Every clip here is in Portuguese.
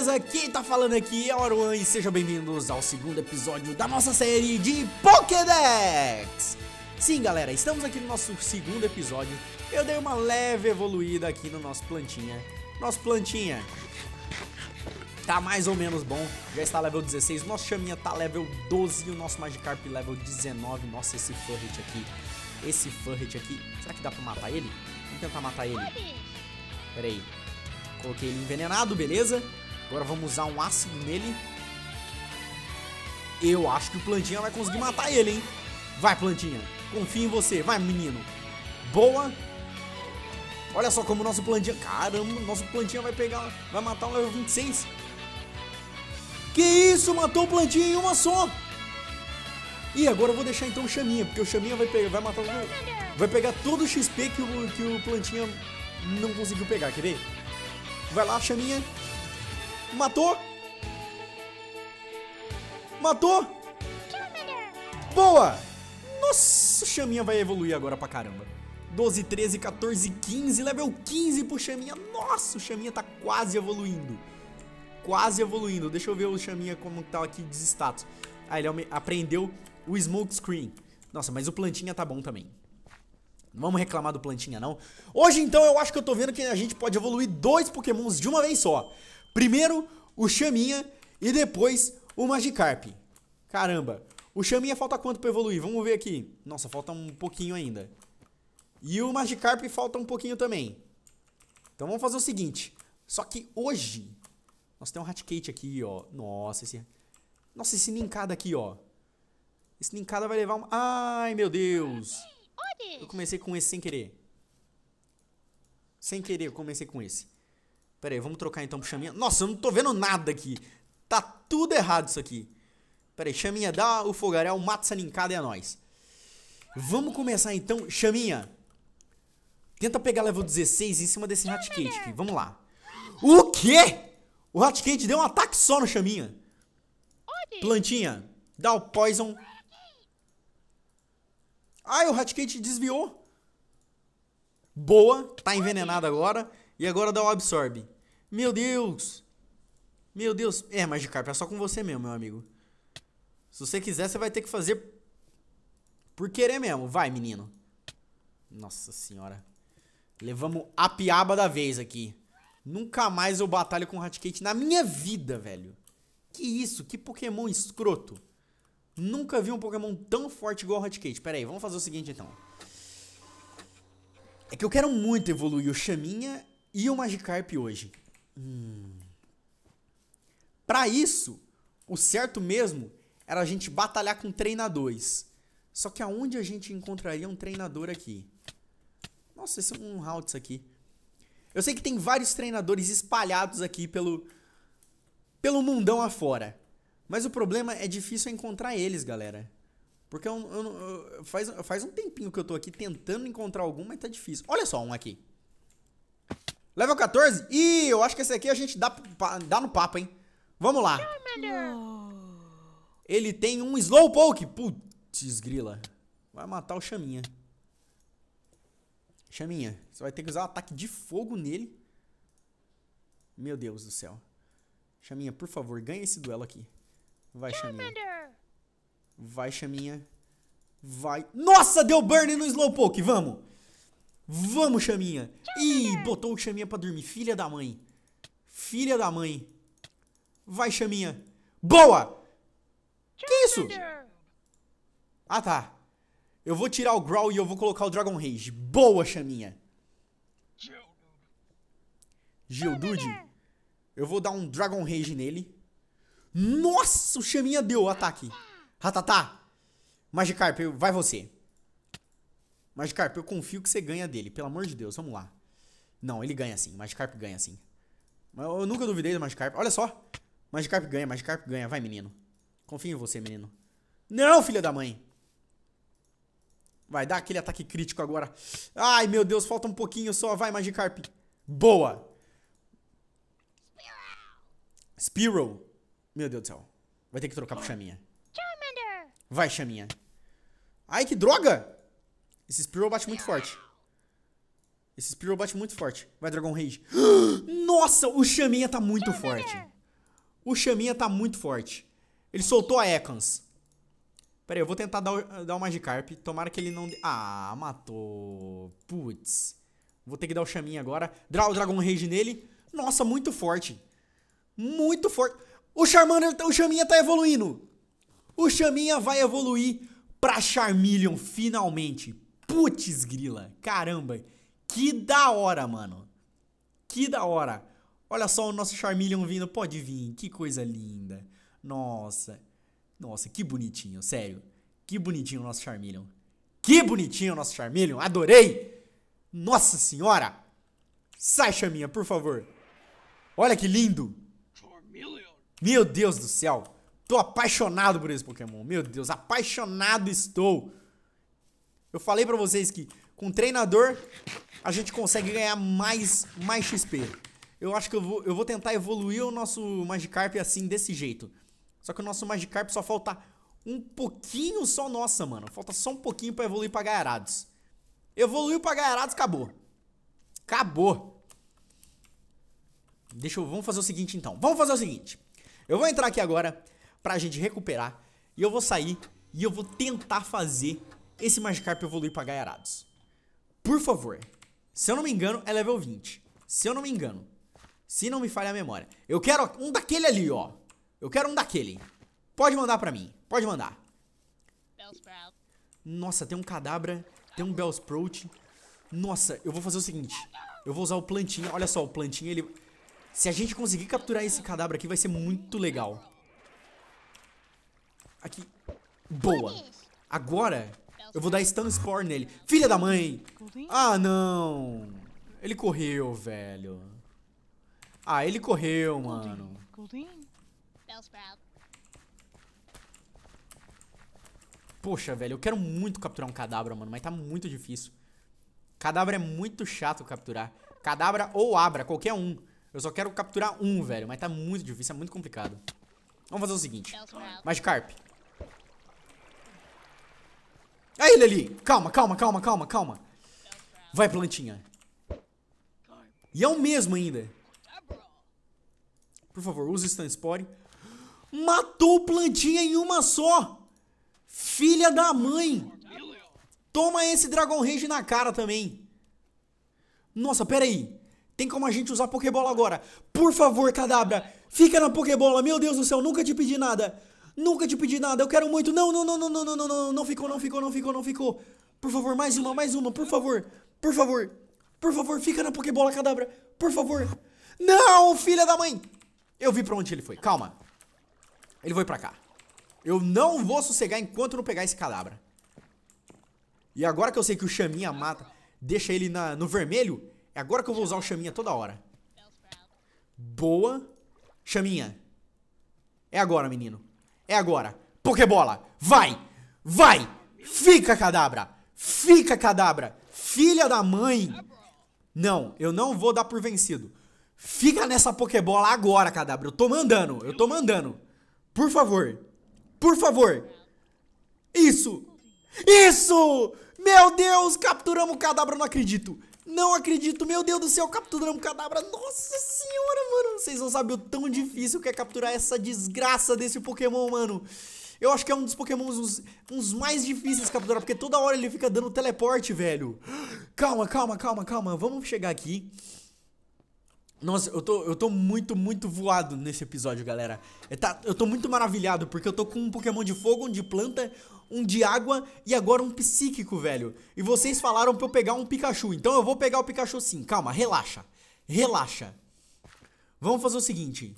beleza? Quem tá falando aqui é o Aruan e sejam bem-vindos ao segundo episódio da nossa série de Pokédex! Sim, galera, estamos aqui no nosso segundo episódio. Eu dei uma leve evoluída aqui no nosso plantinha. Nosso plantinha tá mais ou menos bom, já está level 16. Nosso chaminha tá level 12 e o nosso Magikarp level 19. Nossa, esse Furret aqui, esse Furret aqui, será que dá pra matar ele? Vamos tentar matar ele. Pera aí. Coloquei ele envenenado, beleza? Agora vamos usar um ácido nele. Eu acho que o Plantinha vai conseguir matar ele, hein? Vai, Plantinha. Confio em você. Vai, menino. Boa. Olha só como o nosso Plantinha... Caramba, nosso Plantinha vai pegar... Vai matar um level 26. Que isso? Matou o Plantinha em uma só. E agora eu vou deixar então o Chaminha, porque o Chaminha vai, pegar, vai matar o... Vai pegar todo o XP que o, que o Plantinha não conseguiu pegar, quer ver? Vai lá, Chaminha. Matou! Matou! Boa! Nossa, o Xaminha vai evoluir agora pra caramba. 12, 13, 14, 15, level 15 pro Xaminha. Nossa, o Xaminha tá quase evoluindo. Quase evoluindo. Deixa eu ver o Xaminha como tá aqui de status. Ah, ele aprendeu o Smoke Screen. Nossa, mas o Plantinha tá bom também. Não vamos reclamar do Plantinha, não. Hoje, então, eu acho que eu tô vendo que a gente pode evoluir dois pokémons de uma vez só. Primeiro o Chaminha e depois o Magikarp. Caramba, o Chaminha falta quanto pra evoluir? Vamos ver aqui. Nossa, falta um pouquinho ainda. E o Magikarp falta um pouquinho também. Então vamos fazer o seguinte. Só que hoje... Nossa, tem um Hatcate aqui, ó. Nossa, esse... Nossa, esse Nincada aqui, ó. Esse Nincada vai levar um. Ai, meu Deus. Eu comecei com esse sem querer. Sem querer, eu comecei com esse. Pera aí, vamos trocar então pro chaminha. Nossa, eu não tô vendo nada aqui. Tá tudo errado isso aqui. Pera aí, chaminha, dá o fogaréu, mata essa linkada e é nóis. Vamos começar então, chaminha. Tenta pegar level 16 em cima desse Hatcate aqui. Vamos lá. O quê? O Hatcate deu um ataque só no chaminha. Plantinha, dá o poison. Ai, o Hatcate desviou. Boa, tá envenenado agora. E agora dá o absorb. Meu Deus! Meu Deus! É, Magikarp, é só com você mesmo, meu amigo. Se você quiser, você vai ter que fazer por querer mesmo. Vai, menino. Nossa senhora. Levamos a piaba da vez aqui. Nunca mais eu batalho com Raticate na minha vida, velho. Que isso? Que Pokémon escroto. Nunca vi um Pokémon tão forte igual o Raticate. Pera aí, vamos fazer o seguinte então. É que eu quero muito evoluir o Chaminha e o Magikarp hoje. Hum. Para isso, o certo mesmo era a gente batalhar com treinadores. Só que aonde a gente encontraria um treinador aqui? Nossa, esse é um round isso aqui. Eu sei que tem vários treinadores espalhados aqui pelo pelo mundão afora. Mas o problema é difícil encontrar eles, galera. Porque eu, eu, eu, faz, faz um tempinho que eu tô aqui tentando encontrar algum, mas tá difícil. Olha só um aqui. Level 14? Ih, eu acho que esse aqui a gente dá, dá no papo, hein? Vamos lá. Ele tem um Slowpoke. Putz, grila. Vai matar o Chaminha. Chaminha, você vai ter que usar um ataque de fogo nele. Meu Deus do céu. Chaminha, por favor, ganha esse duelo aqui. Vai, Chaminha. Vai, Chaminha. Vai. Nossa, deu burn no Slowpoke, vamos. Vamos, Chaminha! Ih, botou o Chaminha pra dormir. Filha da mãe. Filha da mãe. Vai, Chaminha. Boa! Que isso? Ah, tá. Eu vou tirar o Growl e eu vou colocar o Dragon Rage. Boa, Chaminha. Geodude. Eu vou dar um Dragon Rage nele. Nossa, o Chaminha deu o ataque. Ratatá. Magikarp, vai você. Magikarp, eu confio que você ganha dele, pelo amor de Deus, vamos lá. Não, ele ganha sim, Magikarp ganha sim. Eu nunca duvidei do Magikarp. Olha só. Magikarp ganha, Magikarp ganha. Vai, menino. Confio em você, menino. Não, filha da mãe. Vai, dar aquele ataque crítico agora. Ai, meu Deus, falta um pouquinho só. Vai, Magikarp. Boa. Spearow. Meu Deus do céu. Vai ter que trocar pro Chaminha. Vai, Chaminha. Ai, que droga. Esse Spearow bate muito forte. Esse Spearow bate muito forte. Vai, Dragon Rage. Nossa, o Chaminha tá muito forte. O Chaminha tá muito forte. Ele soltou a Ekans. Pera aí, eu vou tentar dar, o, dar o Magikarp. Tomara que ele não... Ah, matou. Putz. Vou ter que dar o Chaminha agora. Draw o Dragon Rage nele. Nossa, muito forte. Muito forte. O Charmander, o Chaminha tá evoluindo. O Chaminha vai evoluir pra Charmeleon, finalmente. Putz, grila. Caramba. Que da hora, mano. Que da hora. Olha só o nosso Charmeleon vindo. Pode vir. Que coisa linda. Nossa. Nossa, que bonitinho. Sério. Que bonitinho o nosso Charmeleon. Que bonitinho o nosso Charmeleon. Adorei. Nossa senhora. Sai, chaminha, por favor. Olha que lindo. Meu Deus do céu. Tô apaixonado por esse Pokémon. Meu Deus, apaixonado estou. Eu falei pra vocês que com treinador a gente consegue ganhar mais, mais XP. Eu acho que eu vou, eu vou tentar evoluir o nosso Magikarp assim, desse jeito. Só que o nosso Magikarp só falta um pouquinho só, nossa, mano. Falta só um pouquinho pra evoluir pra Gaiarados. Evoluiu pra Gaiarados, acabou. Acabou. Deixa eu... Vamos fazer o seguinte, então. Vamos fazer o seguinte. Eu vou entrar aqui agora pra gente recuperar. E eu vou sair e eu vou tentar fazer esse Magikarp evoluir pra Gaiarados. Por favor. Se eu não me engano, é level 20. Se eu não me engano. Se não me falha a memória. Eu quero um daquele ali, ó. Eu quero um daquele. Pode mandar pra mim. Pode mandar. Nossa, tem um Cadabra. Tem um Bellsprout. Nossa, eu vou fazer o seguinte. Eu vou usar o Plantinha. Olha só, o Plantinha, ele... Se a gente conseguir capturar esse Cadabra aqui, vai ser muito legal. Aqui. Boa. Agora, eu vou dar stun spore nele. Filha da mãe! Ah, não! Ele correu, velho. Ah, ele correu, mano. Poxa, velho, eu quero muito capturar um cadabra, mano, mas tá muito difícil. Cadabra é muito chato capturar. Cadabra ou Abra, qualquer um. Eu só quero capturar um, velho, mas tá muito difícil, é muito complicado. Vamos fazer o seguinte. Magikarp, é ele ali. Calma, calma, calma, calma, calma. Vai, plantinha. E é o mesmo ainda. Por favor, use Stun Spore. Matou o plantinha em uma só. Filha da mãe. Toma esse Dragon Rage na cara também. Nossa, pera aí. Tem como a gente usar Pokébola agora. Por favor, cadabra. Fica na Pokébola. Meu Deus do céu, nunca te pedi nada. Nunca te pedi nada, eu quero muito. Não, não, não, não, não, não, não, não, ficou, não ficou, não ficou, não ficou. Por favor, mais uma, mais uma, por favor. Por favor. Por favor, fica na Pokébola Cadabra. Por favor. Não, filha da mãe. Eu vi pra onde ele foi. Calma. Ele foi pra cá. Eu não vou sossegar enquanto não pegar esse cadabra. E agora que eu sei que o chaminha mata, deixa ele na, no vermelho, é agora que eu vou usar o chaminha toda hora. Boa. Chaminha. É agora, menino. É agora. Pokébola, vai! Vai! Fica, cadabra! Fica, cadabra! Filha da mãe! Não, eu não vou dar por vencido. Fica nessa Pokébola agora, cadabra. Eu tô mandando, eu tô mandando. Por favor. Por favor. Isso! Isso! Meu Deus, capturamos o cadabra, não acredito. Não acredito, meu Deus do céu, capturamos um cadabra. Nossa senhora, mano. Vocês não sabem o tão difícil que é capturar essa desgraça desse Pokémon, mano. Eu acho que é um dos pokémons uns, uns, mais difíceis de capturar, porque toda hora ele fica dando teleporte, velho. Calma, calma, calma, calma. Vamos chegar aqui. Nossa, eu tô, eu tô muito, muito voado nesse episódio, galera. Eu, é, tá, eu tô muito maravilhado, porque eu tô com um pokémon de fogo, um de planta, um de água e agora um psíquico, velho. E vocês falaram pra eu pegar um Pikachu, então eu vou pegar o Pikachu sim. Calma, relaxa. Relaxa. Vamos fazer o seguinte.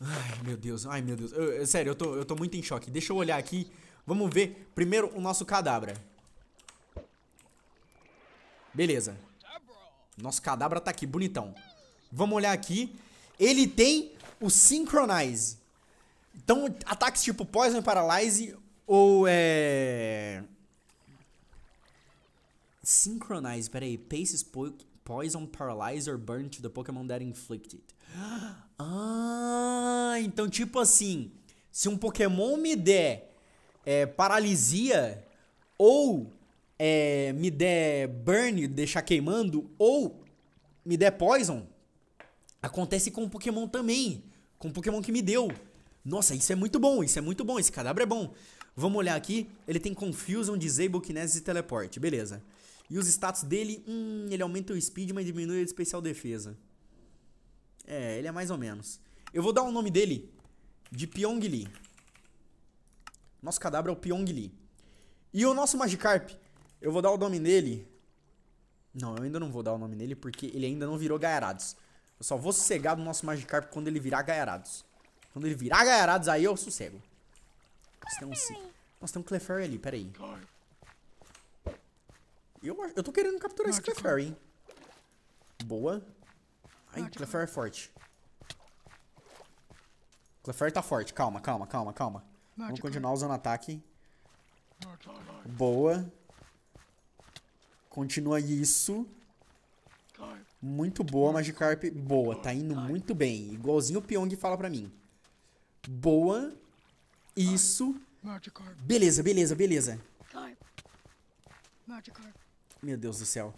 Ai, meu Deus, ai, meu Deus. Eu, eu, sério, eu tô, eu tô muito em choque. Deixa eu olhar aqui. Vamos ver primeiro o nosso cadabra. Beleza. Nosso cadabra tá aqui, bonitão. Vamos olhar aqui. Ele tem o Synchronize. Então, ataques tipo Poison, Paralyze ou é... Synchronize, peraí. Paces, po Poison, Paralyze or Burn to the Pokémon that inflicted. Ah, então tipo assim, se um Pokémon me der é, paralisia ou é, me der burn, deixar queimando, ou me der poison, acontece com o Pokémon também. Com o Pokémon que me deu. Nossa, isso é muito bom, isso é muito bom, esse cadáver é bom. Vamos olhar aqui, ele tem Confusion, Disable, Kinesis e Teleport, beleza. E os status dele, hum, ele aumenta o Speed, mas diminui a de Especial Defesa. É, ele é mais ou menos. Eu vou dar o nome dele de Pyong Lee. Nosso cadáver é o Pyong Lee. E o nosso Magikarp, eu vou dar o nome nele... Não, eu ainda não vou dar o nome nele porque ele ainda não virou Gaiarados. Eu só vou sossegar do nosso Magikarp quando ele virar Gaiarados. Quando ele virar gaiarados, aí eu sossego. Nossa, tem um... Nossa, tem um Clefairy ali, peraí. Eu, eu tô querendo capturar esse Clefairy, hein. Boa. Ai, Clefairy é forte. Clefairy tá forte, calma, calma, calma, calma. Vamos continuar usando ataque. Boa. Continua isso. Muito boa, Magikarp. Boa, tá indo muito bem. Igualzinho o Pyong fala pra mim. Boa. Isso. Beleza, beleza, beleza. Meu Deus do céu.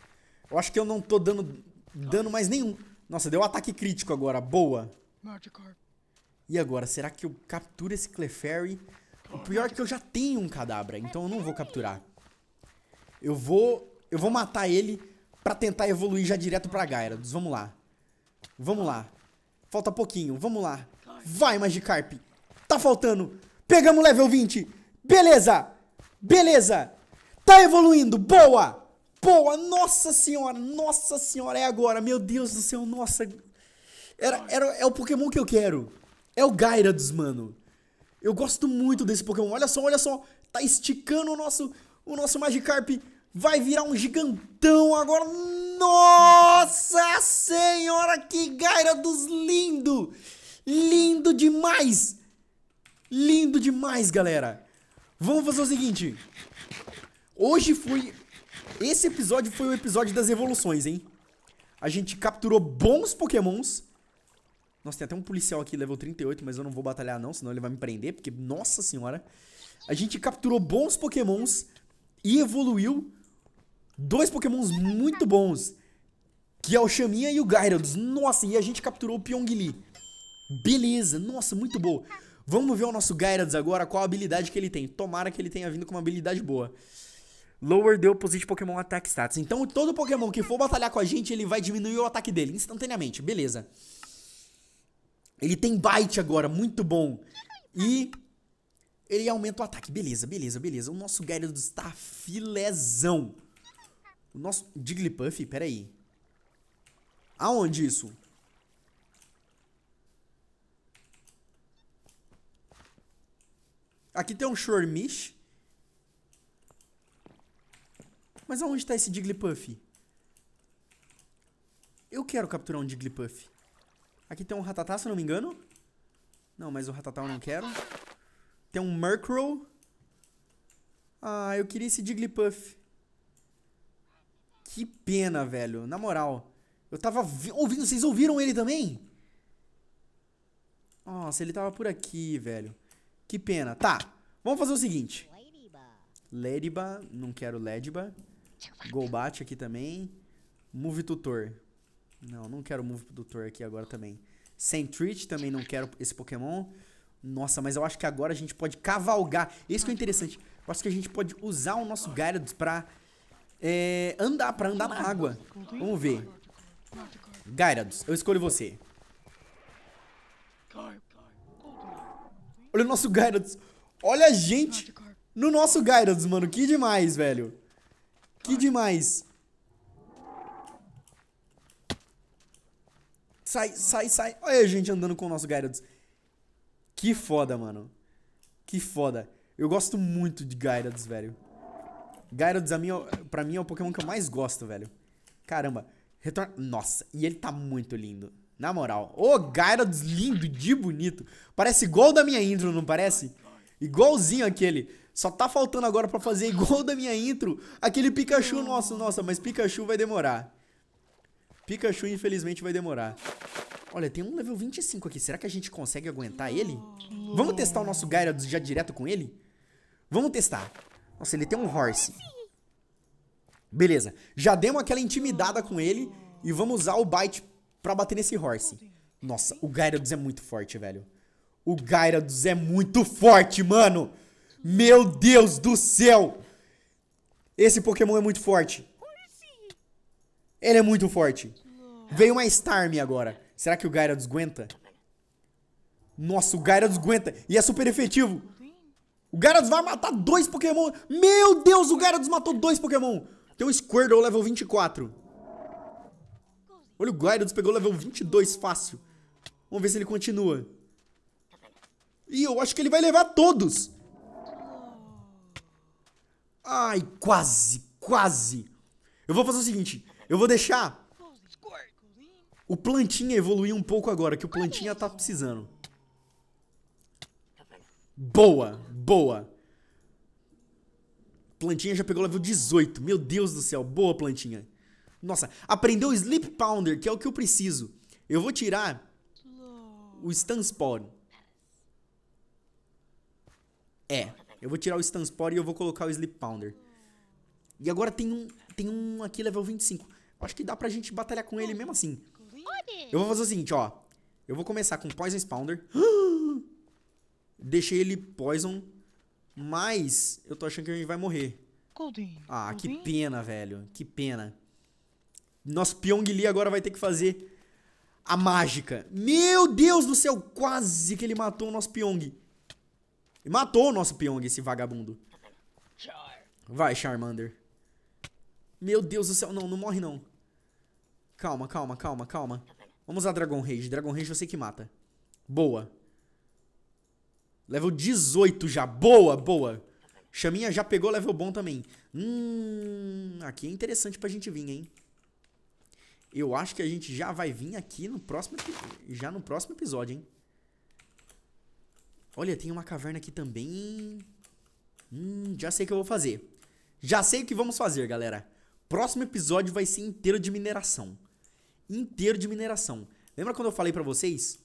Eu acho que eu não tô dando dano mais nenhum. Nossa, deu um ataque crítico agora. Boa. E agora? Será que eu capturo esse Clefairy? O pior é que eu já tenho um cadabra, então eu não vou capturar. Eu vou... Eu vou matar ele pra tentar evoluir já direto pra Gyarados. Vamos lá. Vamos lá. Falta pouquinho. Vamos lá. Vai, Magikarp. Tá faltando. Pegamos level 20. Beleza. Beleza. Tá evoluindo. Boa. Boa. Nossa senhora. Nossa senhora. É agora. Meu Deus do céu. Nossa. Era, era, é o Pokémon que eu quero. É o Gyarados, mano. Eu gosto muito desse Pokémon. Olha só, olha só. Tá esticando o nosso, o nosso Magikarp. Vai virar um gigantão agora. Nossa senhora, que Gyarados lindo! Lindo demais! Lindo demais, galera! Vamos fazer o seguinte. Hoje foi... Esse episódio foi o episódio das evoluções, hein? A gente capturou bons pokémons. Nossa, tem até um policial aqui, level 38, mas eu não vou batalhar não, senão ele vai me prender, porque, nossa senhora. A gente capturou bons pokémons e evoluiu dois pokémons muito bons. Que é o Xaminha e o Gyarados. Nossa, e a gente capturou o Pyongyi. Beleza, nossa, muito bom. Vamos ver o nosso Gyarados agora, qual a habilidade que ele tem. Tomara que ele tenha vindo com uma habilidade boa. Lower the opposite Pokémon Attack Status. Então, todo Pokémon que for batalhar com a gente, ele vai diminuir o ataque dele instantaneamente. Beleza. Ele tem Bite agora, muito bom. E ele aumenta o ataque. Beleza, beleza, beleza. O nosso Gyarados está filezão. O nosso Jigglypuff, peraí. Aonde isso? Aqui tem um Shormish. Mas aonde tá esse Jigglypuff? Eu quero capturar um Jigglypuff. Aqui tem um Ratatá, se eu não me engano. Não, mas o Ratatá eu não quero. Tem um Murkrow. Ah, eu queria esse Jigglypuff. Que pena, velho. Na moral. Eu tava ouvindo... Vocês ouviram ele também? Nossa, ele tava por aqui, velho. Que pena. Tá. Vamos fazer o seguinte. Lediba. Não quero Lediba. Golbat aqui também. Move Tutor. Não, não quero Move Tutor aqui agora também. Sentret também não quero esse Pokémon. Nossa, mas eu acho que agora a gente pode cavalgar. Isso que é interessante. Eu acho que a gente pode usar o nosso Gyarados pra é, andar, pra andar na água. Vamos ver. Gyarados, eu escolho você. Olha o nosso Gyarados. Olha a gente no nosso Gyarados, mano. Que demais, velho. Que demais. Sai, sai, sai. Olha a gente andando com o nosso Gyarados. Que foda, mano. Que foda. Eu gosto muito de Gyarados, velho. Gyarados, a minha, pra mim, é o Pokémon que eu mais gosto, velho. Caramba. Retorna... Nossa, e ele tá muito lindo. Na moral. Ô, oh, Gyarados lindo de bonito. Parece igual da minha intro, não parece? Igualzinho aquele. Só tá faltando agora pra fazer igual da minha intro. Aquele Pikachu nosso, nossa, mas Pikachu vai demorar. Pikachu, infelizmente, vai demorar. Olha, tem um level 25 aqui. Será que a gente consegue aguentar ele? Vamos testar o nosso Gyarados já direto com ele? Vamos testar. Nossa, ele tem um Horse. Beleza. Já demos aquela intimidada com ele. E vamos usar o Bite pra bater nesse Horse. Nossa, o Gyarados é muito forte, velho. O Gyarados é muito forte, mano. Meu Deus do céu. Esse Pokémon é muito forte. Ele é muito forte. Veio uma Starmie agora. Será que o Gyarados aguenta? Nossa, o Gyarados aguenta. E é super efetivo. O Gyarados vai matar dois Pokémon. Meu Deus, o Gyarados matou dois Pokémon. Tem um Squirtle level 24. Olha o Guidance, pegou level 22 fácil. Vamos ver se ele continua. E eu acho que ele vai levar todos. Ai, quase, quase. Eu vou fazer o seguinte, eu vou deixar o Plantinha evoluir um pouco agora, que o Plantinha tá precisando. Boa, boa. Plantinha já pegou level 18. Meu Deus do céu, boa Plantinha. Nossa, aprendeu o Sleep Pounder, que é o que eu preciso. Eu vou tirar o Spore. É, eu vou tirar o Spore e eu vou colocar o Sleep Pounder. E agora tem um, tem um aqui level 25. Acho que dá pra gente batalhar com ele mesmo assim. Eu vou fazer o seguinte, ó. Eu vou começar com Poison Spawner. Deixei ele Poison, mas eu tô achando que ele vai morrer. Ah, que pena, velho. Que pena. Nosso Pyong Lee agora vai ter que fazer a mágica. Meu Deus do céu, quase que ele matou o nosso Pyong. Matou o nosso Pyong, esse vagabundo. Vai, Charmander. Meu Deus do céu, não, não morre não. Calma, calma, calma, calma. Vamos usar Dragon Rage. Dragon Rage eu sei que mata. Boa. Level 18 já. Boa, boa. Chaminha já pegou level bom também. Hum, aqui é interessante pra gente vir, hein. Eu acho que a gente já vai vir aqui no próximo já no próximo episódio, hein? Olha, tem uma caverna aqui também. Hum, já sei o que eu vou fazer. Já sei o que vamos fazer, galera. Próximo episódio vai ser inteiro de mineração. Inteiro de mineração. Lembra quando eu falei para vocês?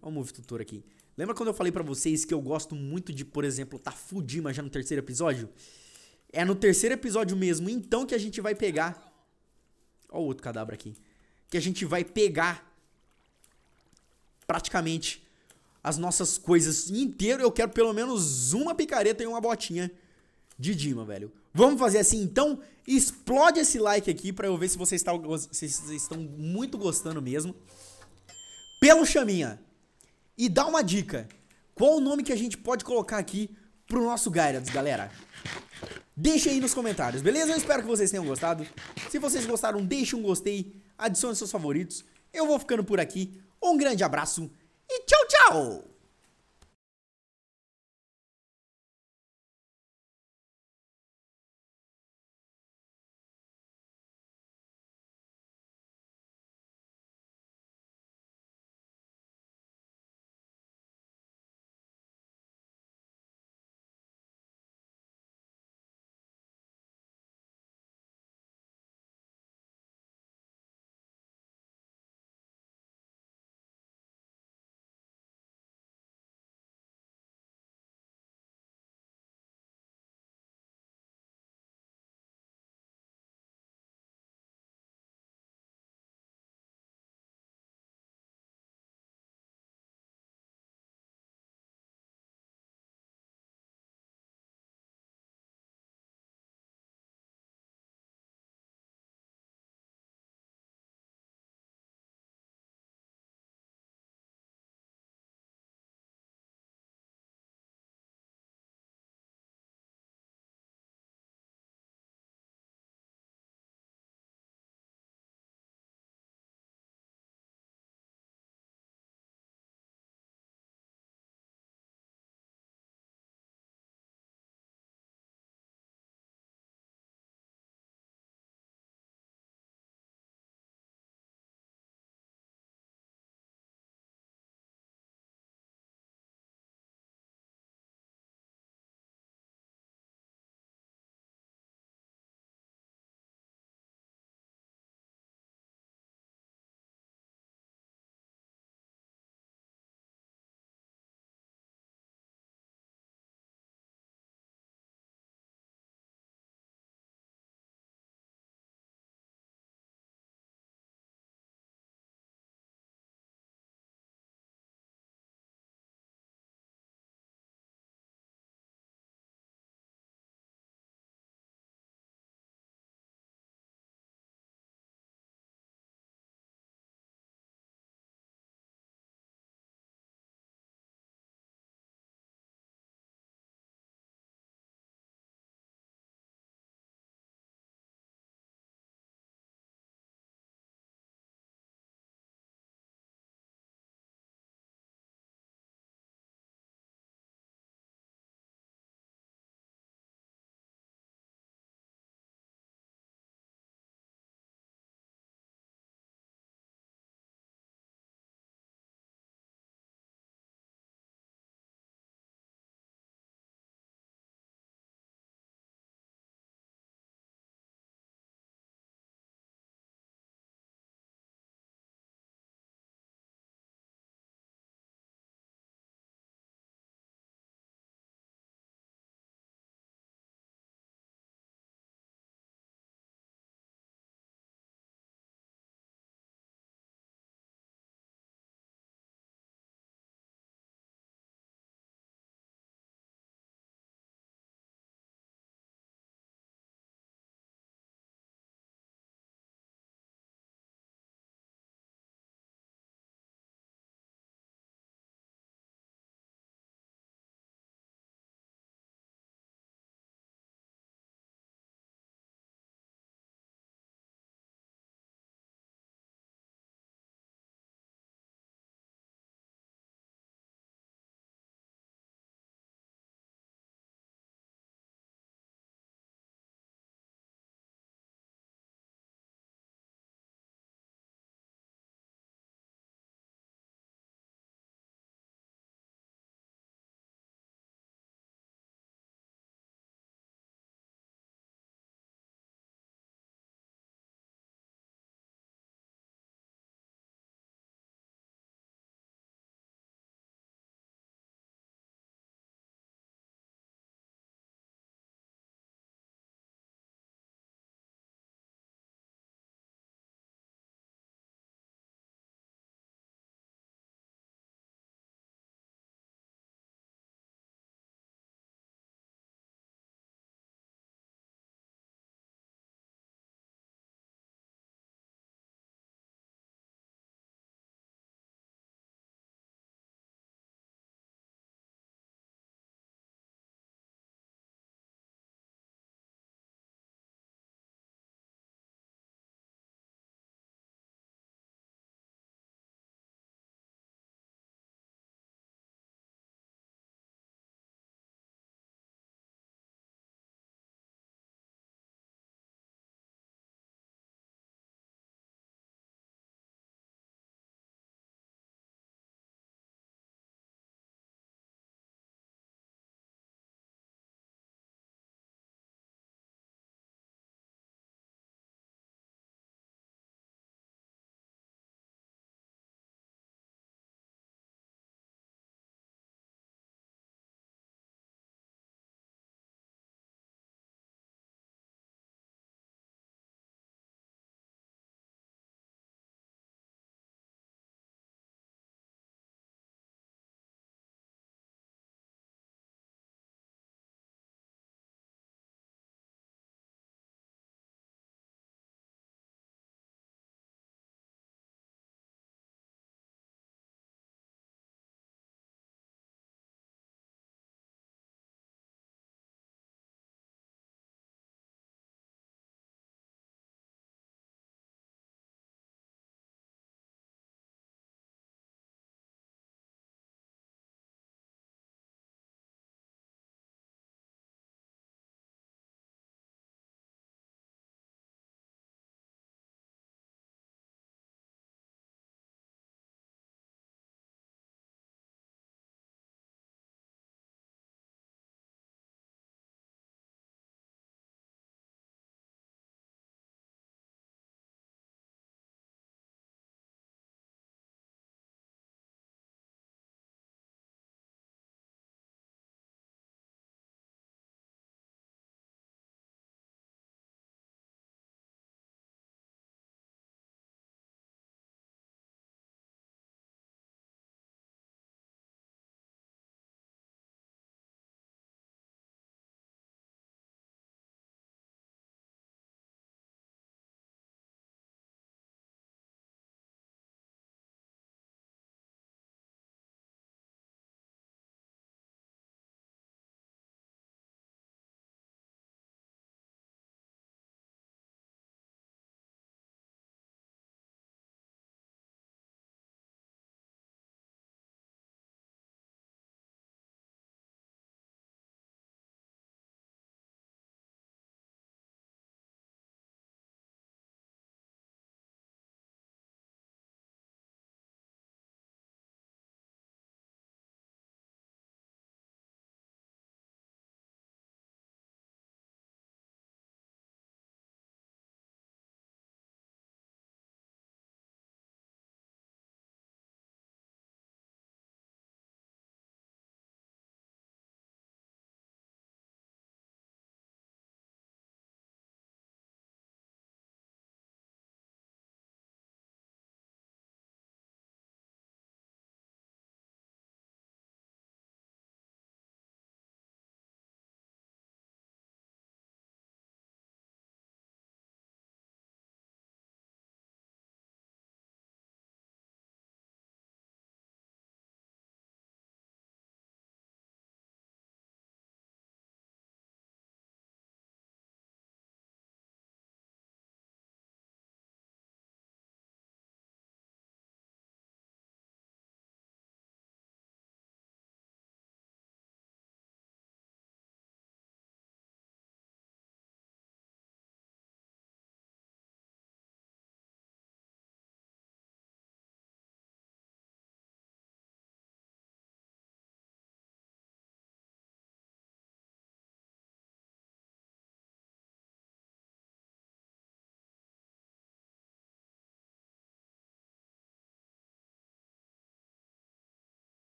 Ó o Move Tutor aqui. Lembra quando eu falei para vocês que eu gosto muito de, por exemplo, tá Fudima já no terceiro episódio? É no terceiro episódio mesmo, então, que a gente vai pegar Ó o outro cadabra aqui. Que a gente vai pegar praticamente as nossas coisas inteiro. Eu quero pelo menos uma picareta e uma botinha de Dima, velho. Vamos fazer assim, então? Explode esse like aqui pra eu ver se vocês, vocês estão muito gostando mesmo. Pelo Chaminha. E dá uma dica. Qual o nome que a gente pode colocar aqui pro nosso Gyarados, galera? Deixa aí nos comentários, beleza? Eu espero que vocês tenham gostado. Se vocês gostaram, deixe um gostei, adicione seus favoritos. Eu vou ficando por aqui. Um grande abraço e tchau, tchau!